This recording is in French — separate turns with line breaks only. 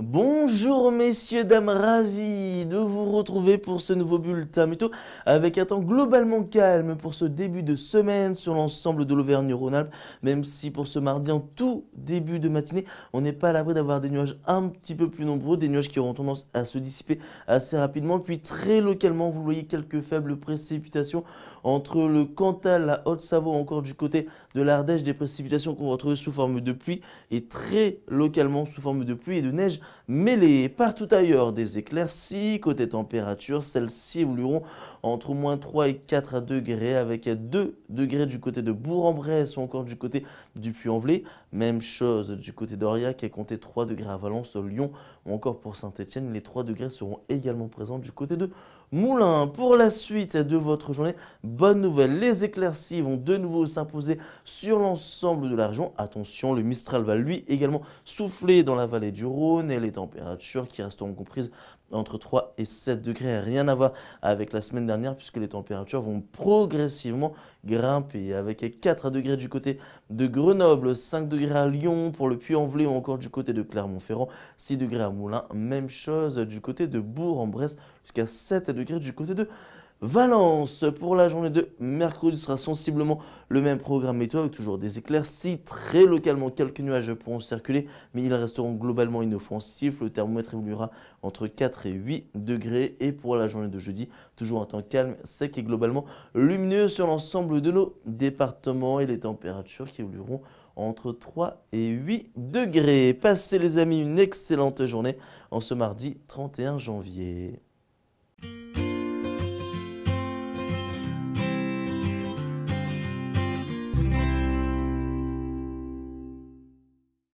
Bonjour messieurs, dames, ravis de vous retrouver pour ce nouveau bulletin météo avec un temps globalement calme pour ce début de semaine sur l'ensemble de l'Auvergne-Rhône-Alpes, même si pour ce mardi en tout début de matinée, on n'est pas à l'abri d'avoir des nuages un petit peu plus nombreux, des nuages qui auront tendance à se dissiper assez rapidement, puis très localement, vous voyez quelques faibles précipitations entre le Cantal, la Haute-Savoie, encore du côté de l'Ardèche, des précipitations qu'on va retrouver sous forme de pluie et très localement sous forme de pluie et de neige mêlée. Partout ailleurs, des éclaircies. Côté température, celles-ci évolueront entre moins 3 et 4 degrés, avec 2 degrés du côté de Bourg-en-Bresse ou encore du côté du Puy-en-Velay. Même chose du côté d'Aurillac, qui compté 3 degrés à Valence, Lyon ou encore pour Saint-Etienne. Les 3 degrés seront également présents du côté de Moulins. Pour la suite de votre journée, bonne nouvelle, les éclaircies vont de nouveau s'imposer sur l'ensemble de la région. Attention, le Mistral va lui également souffler dans la vallée du Rhône les températures qui resteront comprises entre 3 et 7 degrés. Rien à voir avec la semaine dernière puisque les températures vont progressivement grimper avec 4 degrés du côté de Grenoble, 5 degrés à Lyon pour le Puy-en-Velay ou encore du côté de Clermont-Ferrand, 6 degrés à Moulins, même chose du côté de Bourg-en-Bresse jusqu'à 7 degrés du côté de Valence, pour la journée de mercredi, sera sensiblement le même programme météo avec toujours des éclairs. Si Très localement, quelques nuages pourront circuler, mais ils resteront globalement inoffensifs. Le thermomètre évoluera entre 4 et 8 degrés. Et pour la journée de jeudi, toujours un temps calme, sec et globalement lumineux sur l'ensemble de nos départements et les températures qui évolueront entre 3 et 8 degrés. Passez les amis une excellente journée en ce mardi 31 janvier.